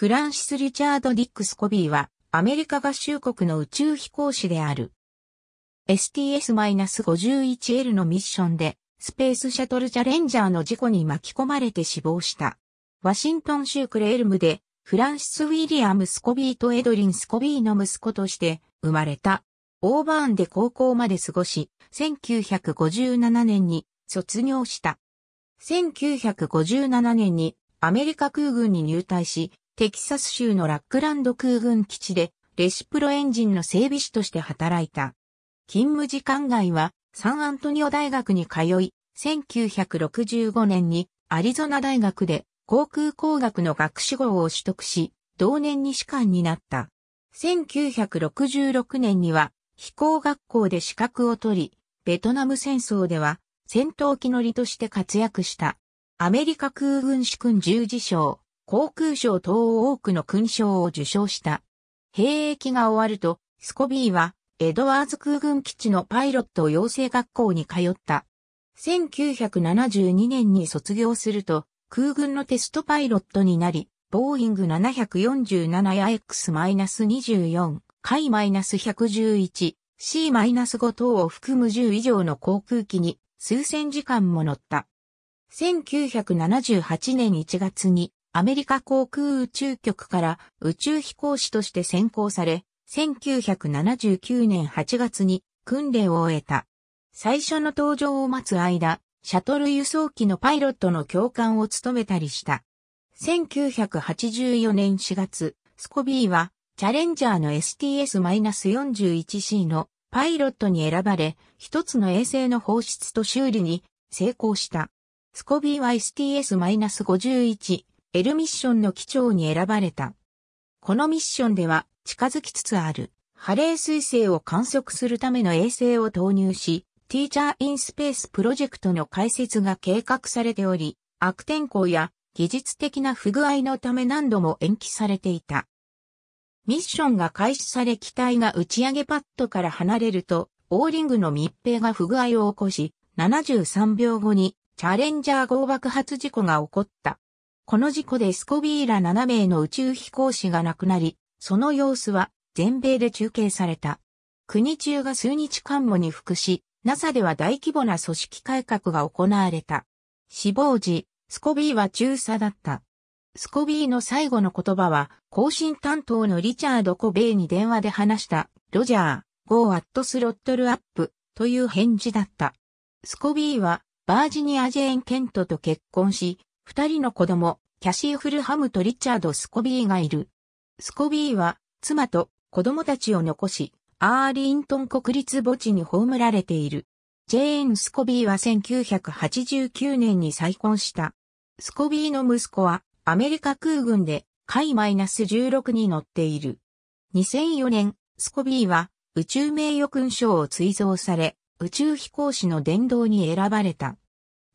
フランシス・リチャード・ディックス・コビーは、アメリカ合衆国の宇宙飛行士である。STS-51L のミッションで、スペースシャトルチャレンジャーの事故に巻き込まれて死亡した。ワシントン州クレールムで、フランシス・ウィリアム・スコビーとエドリン・スコビーの息子として生まれた。オーバーンで高校まで過ごし、1957年に卒業した。1957年にアメリカ空軍に入隊し、テキサス州のラックランド空軍基地で、レシプロエンジンの整備士として働いた。勤務時間外は、サンアントニオ大学に通い、1965年にアリゾナ大学で航空工学の学士号を取得し、同年に士官になった。1966年には飛行学校で資格を取り、ベトナム戦争では戦闘機乗りとして活躍した。アメリカ空軍士君十字章、航空賞等多くの勲章を受賞した。兵役が終わると、スコビーは、エドワーズ空軍基地のパイロット養成学校に通った。1972年に卒業すると、空軍のテストパイロットになり、ボーイング747や X-24、K-111、C-5 等を含む10以上の航空機に数千時間も乗った。1978年1月にアメリカ航空宇宙局から宇宙飛行士として選考され、1979年8月に訓練を終えた。最初の登場を待つ間、シャトル輸送機のパイロットの教官を務めたりした。1984年4月、スコビーはチャレンジャーの STS-41C のパイロットに選ばれ、一つの衛星の放出と修理に成功した。スコビーは STS-51 エルミッションの機長に選ばれた。このミッションでは近づきつつあるハレー彗星を観測するための衛星を投入し、ティーチャーインスペースプロジェクトの開設が計画されており、悪天候や技術的な不具合のため何度も延期されていた。ミッションが開始され機体が打ち上げパッドから離れると、オーリングの密閉が不具合を起こし、73秒後にチャレンジャー号爆発事故が起こった。この事故でスコビーら7名の宇宙飛行士が亡くなり、その様子は全米で中継された。国中が数日間もに服し、NASA では大規模な組織改革が行われた。死亡時、スコビーは中佐だった。スコビーの最後の言葉は、更新担当のリチャード・コベイに電話で話した、ロジャー、ゴー・アット・スロットル・アップ、という返事だった。スコビーは、バージニア・ジェーン・ケントと結婚し、二人の子供、キャシー・フルハムとリチャード・スコビーがいる。スコビーは、妻と子供たちを残し、アーリントン国立墓地に葬られている。ジェーン・スコビーは1989年に再婚した。スコビーの息子は、アメリカ空軍で、海 -16 に乗っている。2004年、スコビーは、宇宙名誉勲章を追贈され、宇宙飛行士の殿堂に選ばれた。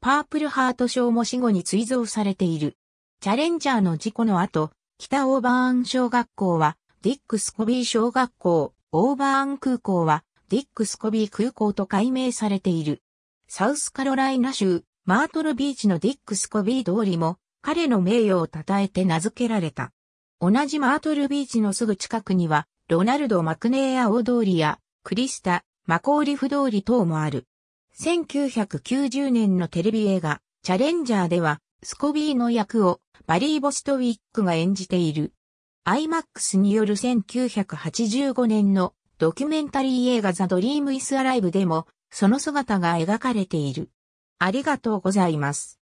パープルハート賞も死後に追贈されている。チャレンジャーの事故の後、北オーバーン小学校は、ディック・スコビー小学校、オーバーン空港は、ディック・スコビー空港と改名されている。サウスカロライナ州、マートルビーチのディック・スコビー通りも、彼の名誉を称えて名付けられた。同じマートルビーチのすぐ近くには、ロナルド・マクネーア大通りや、クリスタ、マコーリフ通り等もある。1990年のテレビ映画、チャレンジャーでは、スコビーの役をバリー・ボストウィックが演じている。IMAX による1985年のドキュメンタリー映画ザ・ドリーム・イス・アライブでも、その姿が描かれている。ありがとうございます。